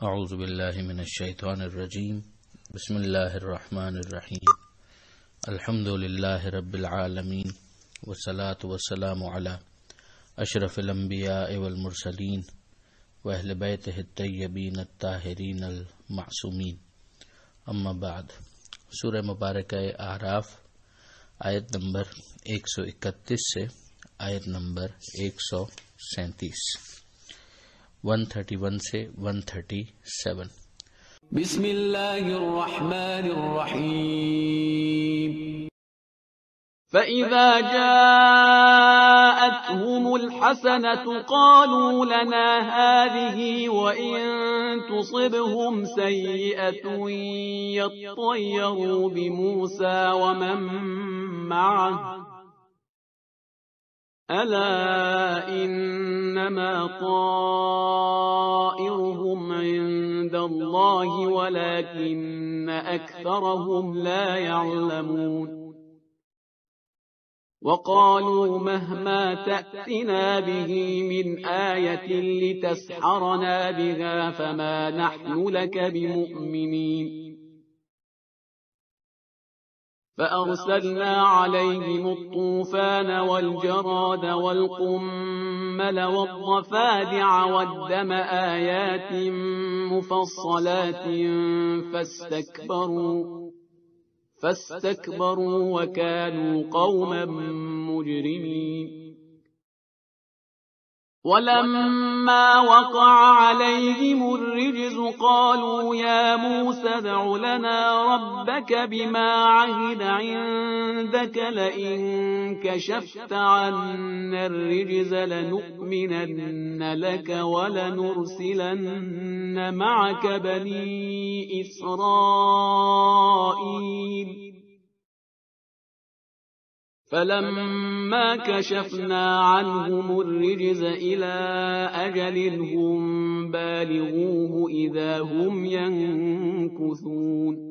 أعوذ بالله من الشيطان الرجيم بسم الله الرحمن الرحيم الحمد لله رب العالمين والصلاة والسلام على أشرف الأنبياء والمرسلين وأهل بيته الطيبين الطاهرين المعصومين أما بعد سورة مباركة أعراف آية نمبر 131 سے آية نمبر 137 131 से 137 بسم الله الرحمن الرحيم فإذا جاءتهم الحسنة قالوا لنا هذه وإن تصبهم سيئة يطيروا بموسى ومن معه ألا إن إنما طائرهم عند الله ولكن أكثرهم لا يعلمون وقالوا مهما تأتنا به من آية لتسحرنا بها فما نحن لك بمؤمنين فأرسلنا عليهم الطوفان والجراد والقمل والضفادع والدم آيات مفصلات فاستكبروا فاستكبروا وكانوا قوما مجرمين ولما وقع عليهم الرجز قالوا يا موسى ادع لنا ربك بما عهد عندك لئن كشفت عنا الرجز لنؤمنن لك ولنرسلن معك بني إسرائيل فلما كشفنا عنهم الرجز إلى أجل هم بالغوه إذا هم ينكثون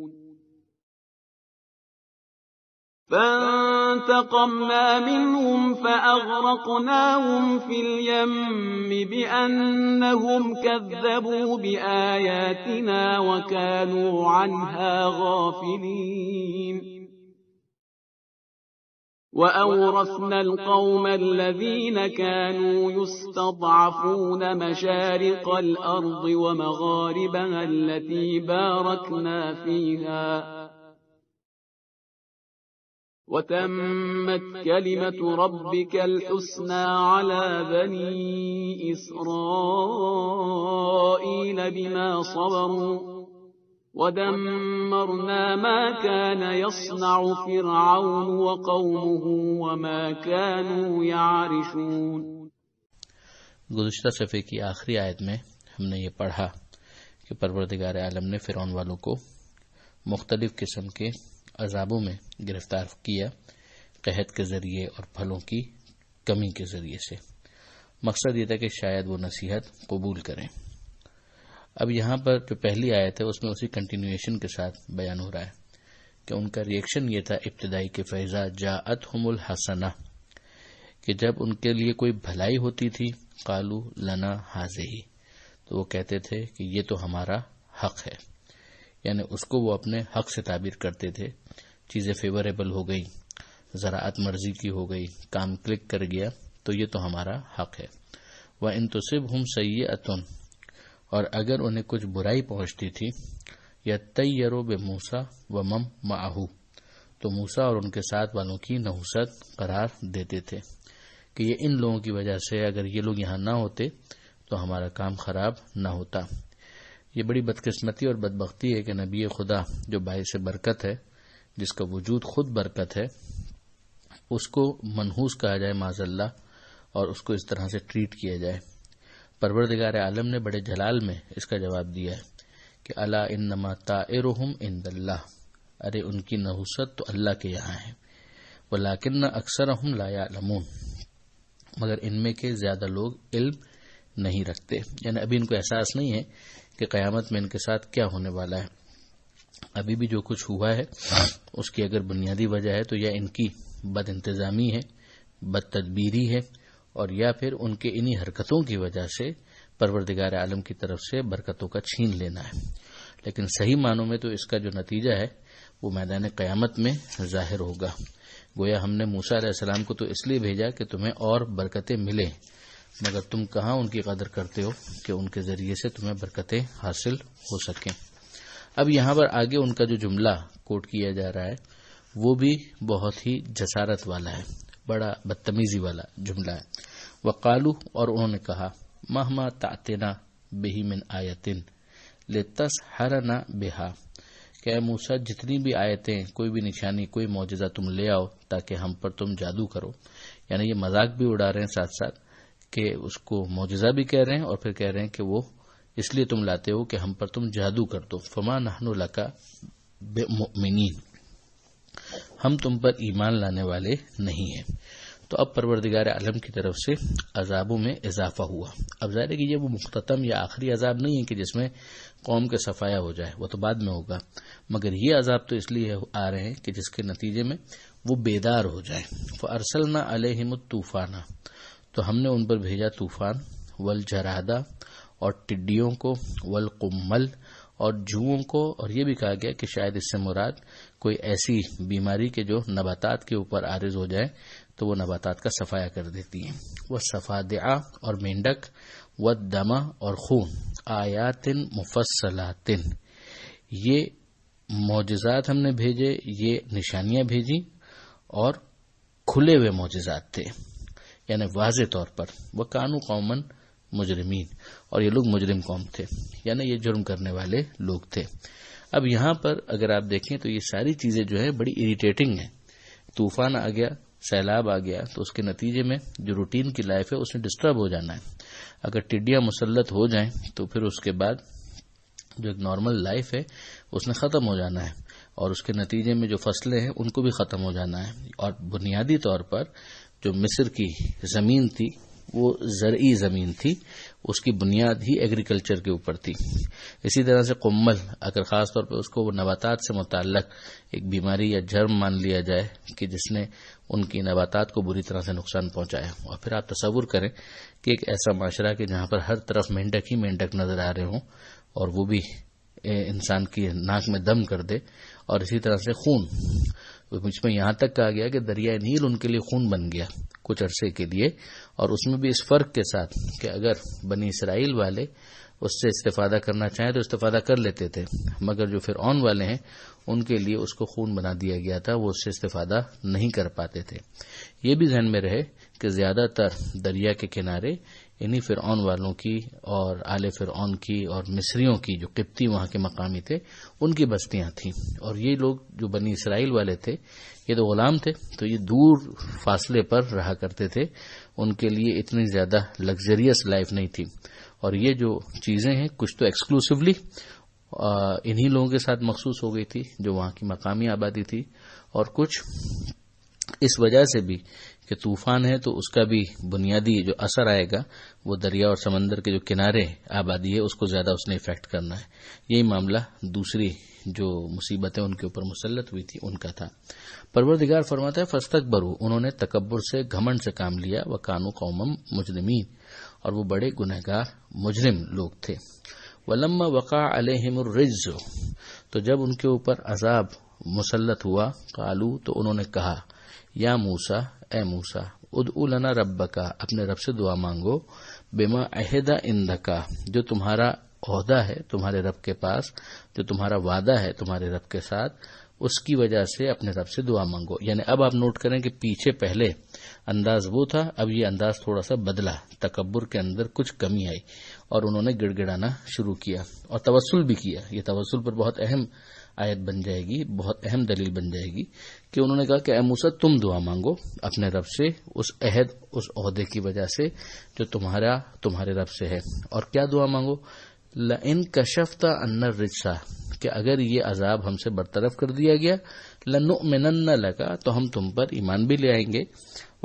فانتقمنا منهم فأغرقناهم في اليم بأنهم كذبوا بآياتنا وكانوا عنها غافلين وأورثنا القوم الذين كانوا يستضعفون مشارق الأرض ومغاربها التي باركنا فيها وتمت كلمة ربك الحسنى على بني إسرائيل بما صبروا ودمرنا ما كان يصنع فرعون وقومه وما كانوا يعرشون गुजशत सफ़े की आखिरी आयत में हमने ये पढ़ा कि परवरदिगार आलम ने फ़िरौन वालों को मुख्तलिफ़ किस्म के अजाबों में गिरफ्तार किया कहत के ज़रिए और फलों की कमी के ज़रिए से मकसद ये था कि शायद वो नसीहत कबूल करें अब यहां पर जो पहली आयत है उसमें उसी कंटिन्यूएशन के साथ बयान हो रहा है कि उनका रिएक्शन यह था इब्तदाई के फैजा जात हमुल हसना कि जब उनके लिए कोई भलाई होती थी कालू लना हाजही तो वो कहते थे कि ये तो हमारा हक है यानी उसको वो अपने हक से ताबीर करते थे चीज़ें फेवरेबल हो गई ज़रात मर्जी की हो गई काम क्लिक कर गया तो ये तो हमारा हक है वह इन तो सिब हम सैतुन और अगर उन्हें कुछ बुराई पहुंचती थी या तैयरो बे मूसा व मम माहू तो मूसा और उनके साथ वालों की नहुसत करार देते थे कि ये इन लोगों की वजह से अगर ये लोग यहां ना होते तो हमारा काम खराब न होता ये बड़ी बदकिस्मती और बदबख्ती है कि नबी खुदा जो बायस बरकत है जिसका वजूद खुद बरकत है उसको मनहूस कहा जाए माजल्ला और उसको इस तरह से ट्रीट किया जाए परवरदिगार आलम ने बड़े जलाल में इसका जवाब दिया है कि अला इन नमा ताम इन दल्ला अरे उनकी नहुसत तो अल्लाह के यहाँ है वलाकिन न अक्सर हम लाया लमून मगर इनमें के ज्यादा लोग इल्म नहीं रखते यानी अभी इनको एहसास नहीं है कि कयामत में इनके साथ क्या होने वाला है अभी भी जो कुछ हुआ है उसकी अगर बुनियादी वजह है तो यह इनकी बद इंतजामी है बदतदबीरी है और या फिर उनके इन्हीं हरकतों की वजह से परवरदिगार आलम की तरफ से बरकतों का छीन लेना है लेकिन सही मानों में तो इसका जो नतीजा है वो मैदान क़यामत में जाहिर होगा गोया हमने मूसा अलैहिस्सलाम को तो इसलिए भेजा कि तुम्हें और बरकतें मिले मगर तुम कहां उनकी कदर करते हो कि उनके जरिए से तुम्हें बरकतें हासिल हो सकें अब यहां पर आगे उनका जो जुमला कोट किया जा रहा है वो भी बहुत ही जसारत वाला है बड़ा बदतमीजी वाला जुमला है वकालू और उन्होंने कहा महमा तातना बेही मिन आयतिन ले तस ना बेहा कह मूसा जितनी भी आयतें कोई भी निशानी कोई मुआजा तुम ले आओ ताकि हम पर तुम जादू करो यानी ये मजाक भी उड़ा रहे हैं साथ साथ कि उसको मुआजा भी कह रहे हैं और फिर कह रहे हैं कि वो इसलिए तुम लाते हो कि हम पर तुम जादू कर दो फमा नहनो लका मिनी हम तुम पर ईमान लाने वाले नहीं हैं तो अब परवरदिगार आलम की तरफ से अजाबों में इजाफा हुआ अब जाहिर है कि ये वो मुख्तम या आखिरी अजाब नहीं है कि जिसमें कौम के सफाया हो जाए वो तो बाद में होगा मगर ये अजाब तो इसलिए आ रहे हैं कि जिसके नतीजे में वो बेदार हो जाए अरसल न हिम तूफाना तो हमने उन पर भेजा तूफान वल जरादा और टिड्डियों को वल कुम्मल और जुओं को और ये भी कहा गया कि शायद इससे मुराद कोई ऐसी बीमारी के जो नबातात के ऊपर आरिज हो जाए तो वो नबातात का सफाया कर देती है वह सफादया और मेंढक व दमा और खून आयातिन मुफसलातिन ये मोजात हमने भेजे ये निशानियां भेजी और खुले हुए मोजात थे यानी वाज तौर पर वह कानू कौमन मुजरमीन और ये लोग मुजरिम कौम थे यानी ये जुर्म करने वाले लोग थे अब यहां पर अगर आप देखें तो ये सारी चीजें जो है बड़ी इरिटेटिंग है तूफान आ गया सैलाब आ गया तो उसके नतीजे में जो रूटीन की लाइफ है उसमें डिस्टर्ब हो जाना है अगर टिड्डियां मुसलत हो जाएं तो फिर उसके बाद जो एक नॉर्मल लाइफ है उसने ख़त्म हो जाना है और उसके नतीजे में जो फसलें हैं उनको भी ख़त्म हो जाना है और बुनियादी तौर पर जो मिस्र की ज़मीन थी वो जरई ज़मीन थी उसकी बुनियाद ही एग्रीकल्चर के ऊपर थी इसी तरह से कोम्बल अगर ख़ास तौर पर उसको वो नबातात से मुतक एक बीमारी या जर्म मान लिया जाए कि जिसने उनकी नबातात को बुरी तरह से नुकसान पहुंचाया और फिर आप तस्वुर करें कि एक ऐसा माशरा कि जहां पर हर तरफ मेंढक ही मेंढक नजर आ रहे हों और वो भी इंसान की नाक में दम कर दे और इसी तरह से खून में यहां तक कहा गया कि दरिया नील उनके लिए खून बन गया कुछ अरसे के लिए और उसमें भी इस फर्क के साथ कि अगर बनी इसराइल वाले उससे इस्तेफादा करना चाहें तो इस्तेफादा कर लेते थे मगर जो फिर ऑन वाले हैं उनके लिए उसको खून बना दिया गया था वो उससे इस्तेफादा नहीं कर पाते थे ये भी जहन में रहे कि ज्यादातर दरिया के किनारे इन्हीं फिर वालों की और आले फिर की और मिस्रियों की जो किप्ती वहां के मकामी थे उनकी बस्तियां थीं और ये लोग जो बनी इसराइल वाले थे ये तो गुलाम थे तो ये दूर फासले पर रहा करते थे उनके लिए इतनी ज्यादा लग्जरियस लाइफ नहीं थी और ये जो चीजें हैं कुछ तो एक्सक्लूसिवली इन्हीं लोगों के साथ मखसूस हो गई थी जो वहां की मकामी आबादी थी और कुछ इस वजह से भी कि तूफान है तो उसका भी बुनियादी जो असर आएगा वो दरिया और समंदर के जो किनारे आबादी है उसको ज्यादा उसने इफेक्ट करना है यही मामला दूसरी जो मुसीबतें उनके ऊपर मुसलत हुई थी उनका था परवरदिगार फरमाता है फस्तक बरू उन्होंने तकबर से घमंड से काम लिया व कानू कौम मुजरमीन और वो बड़े गुनहगार मुजरिम लोग थे वलम्मा वक़ा हिमरिज तो जब उनके ऊपर अजाब मुसलत हुआ कालू तो उन्होंने कहा या मूसा ए मूसा उद उलना रब का अपने रब से दुआ मांगो बेमा अहदा इंद का जो तुम्हारा अहदा है तुम्हारे रब के पास जो तुम्हारा वादा है तुम्हारे रब के साथ उसकी वजह से अपने रब से दुआ मांगो यानी अब आप नोट करें कि पीछे पहले अंदाज वो था अब ये अंदाज थोड़ा सा बदला तकबर के अंदर कुछ कमी आई और उन्होंने गिड़गिड़ाना शुरू किया और तवसल भी किया ये तवसल पर बहुत अहम आयत बन जाएगी बहुत अहम दलील बन जाएगी कि उन्होंने कहा कि अमूसा तुम दुआ मांगो अपने रब से उस अहद उस अहदे की वजह से जो तुम्हारा तुम्हारे रब से है और क्या दुआ मांगो इन कशफता अन्नर रिक्शा कि अगर ये अजाब हमसे बरतरफ कर दिया गया लनु मेनन्ना लगा तो हम तुम पर ईमान भी ले आएंगे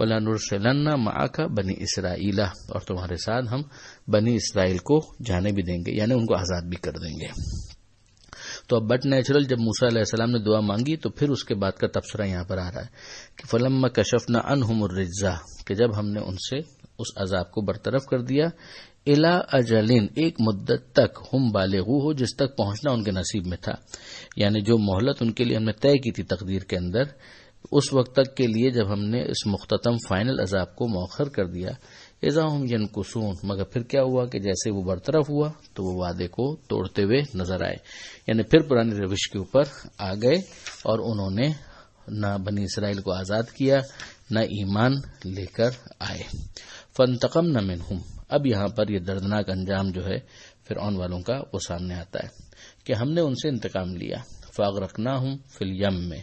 व नुरसलन्ना माँ बनी इसराइला और तुम्हारे साथ हम बनी इसराइल को जाने भी देंगे यानी उनको आज़ाद भी कर देंगे तो अब बट नेचुरल जब मूसा सलाम ने दुआ मांगी तो फिर उसके बाद का तबसरा यहां पर आ रहा है कि फलम कशफ न अनहुमर्रिजा कि जब हमने उनसे उस अजाब को बरतरफ कर दिया इला अजलिन एक मुद्दत तक हम बाले हो जिस तक पहुंचना उनके नसीब में था यानी जो मोहलत उनके लिए हमने तय की थी तकदीर के अंदर उस वक्त तक के लिए जब हमने इस मुख्तम फाइनल अजाब को मौखर कर दिया हम यन कुसून मगर फिर क्या हुआ कि जैसे वो बरतरफ हुआ तो वो वादे को तोड़ते हुए नजर आए यानी फिर पुरानी रविश के ऊपर आ गए और उन्होंने न बनी इसराइल को आजाद किया न ईमान लेकर आए फन तकम न मिनहुम अब यहां पर यह दर्दनाक अंजाम जो है फिर ऑन वालों का वो सामने आता है कि हमने उनसे इंतकाम लिया फाग रखना हूं फिलयम में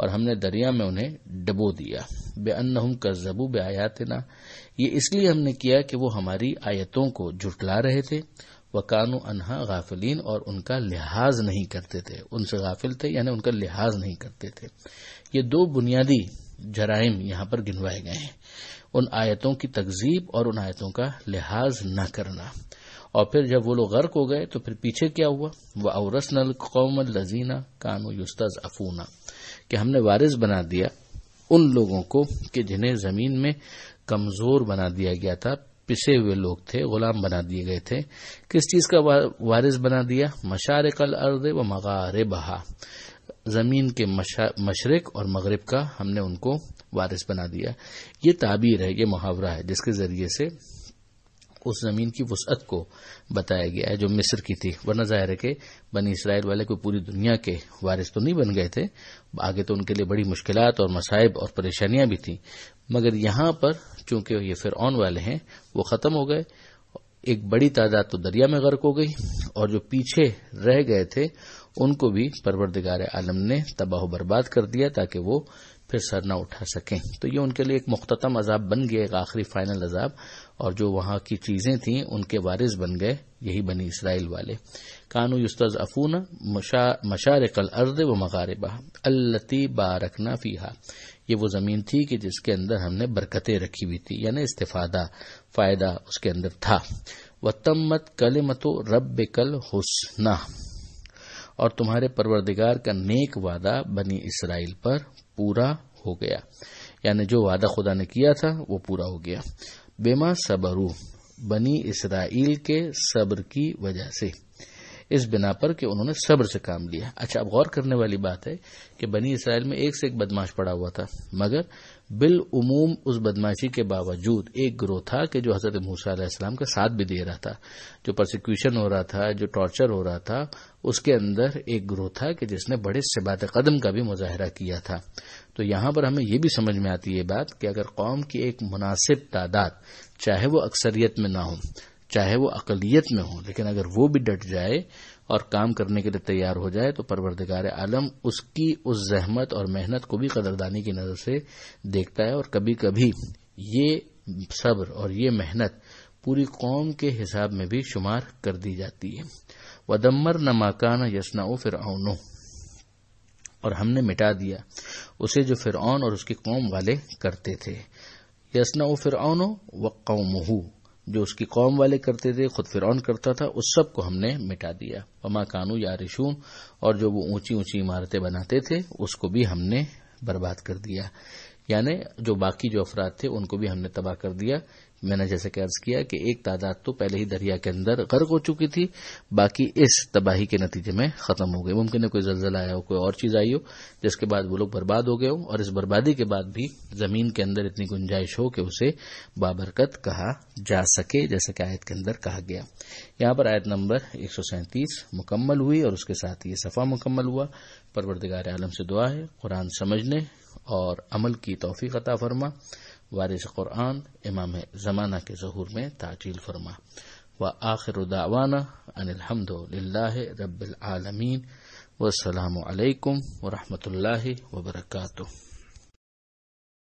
और हमने दरिया में उन्हें डबो दिया बे अन्न हम कर जबू बे आयातना ये इसलिए हमने किया कि वो हमारी आयतों को झुटला रहे थे व कानू अनहा गाफिलीन और उनका लिहाज नहीं करते थे उनसे गाफिल थे यानी उनका लिहाज नहीं करते थे ये दो बुनियादी जराइम यहां पर गिनवाए गए हैं उन आयतों की तकजीब और उन आयतों का लिहाज न करना और फिर जब वो लोग गर्क हो गए तो फिर पीछे क्या हुआ वह औरस नल कौम लजीना कानू युस्त अफूना कि हमने वारिस बना दिया उन लोगों को कि जिन्हें जमीन में कमजोर बना दिया गया था पिसे हुए लोग थे गुलाम बना दिए गए थे किस चीज का वारिस बना दिया मशारक अल अर्द व बहा जमीन के मशरक और मगरब का हमने उनको वारिस बना दिया ये ताबीर है ये मुहावरा है जिसके जरिए से उस जमीन की वसअत को बताया गया है जो मिस्र की थी वरना जाहिर है कि बनी इसराइल वाले कोई पूरी दुनिया के वारिस तो नहीं बन गए थे आगे तो उनके लिए बड़ी मुश्किलात और मसाइब और परेशानियां भी थी मगर यहां पर चूंकि ये फिर ऑन वाले हैं वो खत्म हो गए एक बड़ी तादाद तो दरिया में गर्क हो गई और जो पीछे रह गए थे उनको भी परवरदिगार आलम ने तबाह बर्बाद कर दिया ताकि वो फिर सर न उठा सकें तो ये उनके लिए एक मुख्तम अजाब बन गया एक आखिरी फाइनल अजाब और जो वहां की चीजें थीं उनके वारिस बन गए यही बनी इसराइल वाले कानू युस्तज अफून मशारकल अर्द व मगारबा अल्लती बारकना फीहा ये वो जमीन थी कि जिसके अंदर हमने बरकतें रखी हुई थी यानी इस्तेफादा फायदा उसके अंदर था वतम्मत कल मतो रब कल हुसना और तुम्हारे परवरदिगार का नेक वादा बनी इसराइल पर पूरा हो गया यानी जो वादा खुदा ने किया था वो पूरा हो गया बेमा सबरू बनी इसराइल के सब्र की वजह से इस बिना पर कि उन्होंने सब्र से काम लिया अच्छा अब गौर करने वाली बात है कि बनी इसराइल में एक से एक बदमाश पड़ा हुआ था मगर बिल उमूम उस बदमाशी के बावजूद एक ग्रोह था कि जो हजरत मूसा इस्लाम का साथ भी दे रहा था जो प्रोसिक्यूशन हो रहा था जो टॉर्चर हो रहा था उसके अंदर एक ग्रोह था कि जिसने बड़े सिबात कदम का भी मुजाहरा किया था तो यहां पर हमें यह भी समझ में आती है बात कि अगर कौम की एक मुनासिब तादाद चाहे वो अक्सरियत में ना हो चाहे वो अकलियत में हो लेकिन अगर वो भी डट जाए और काम करने के लिए तैयार हो जाए तो परवरदगार आलम उसकी उस जहमत और मेहनत को भी कदरदानी की नज़र से देखता है और कभी कभी ये सब्र और ये मेहनत पूरी कौम के हिसाब में भी शुमार कर दी जाती है वदम्मर न माकान यसनाओ फिर और हमने मिटा दिया उसे जो फिर और उसकी कौम वाले करते थे यसना फिर औनो व कौमहू जो उसकी कौम वाले करते थे खुद फिर करता था उस सब को हमने मिटा दिया वमा कानू या रिशून और जो वो ऊंची ऊंची इमारतें बनाते थे उसको भी हमने बर्बाद कर दिया यानी जो बाकी जो अफराद थे उनको भी हमने तबाह कर दिया मैंने जैसे कि अर्ज किया कि एक तादाद तो पहले ही दरिया के अंदर गर्क हो चुकी थी बाकी इस तबाही के नतीजे में खत्म हो गई मुमकिन है कोई जलजला आया हो कोई और चीज आई हो जिसके बाद वो लोग बर्बाद हो गए हो और इस बर्बादी के बाद भी जमीन के अंदर इतनी गुंजाइश हो कि उसे बाबरकत कहा जा सके जैसे कि आयत के अंदर कहा गया यहां पर आयत नंबर एक मुकम्मल हुई और उसके साथ ये सफा मुकम्मल हुआ परवरदिगार आलम से दुआ है कुरान समझने और अमल की तोफी कता फरमा वारिस कुरान इमाम जमाना के जहूर में ताजील फरमा व आखिर दावाना अनिलहमदल्ला रबालमीन वसलाम वरहमल वर्का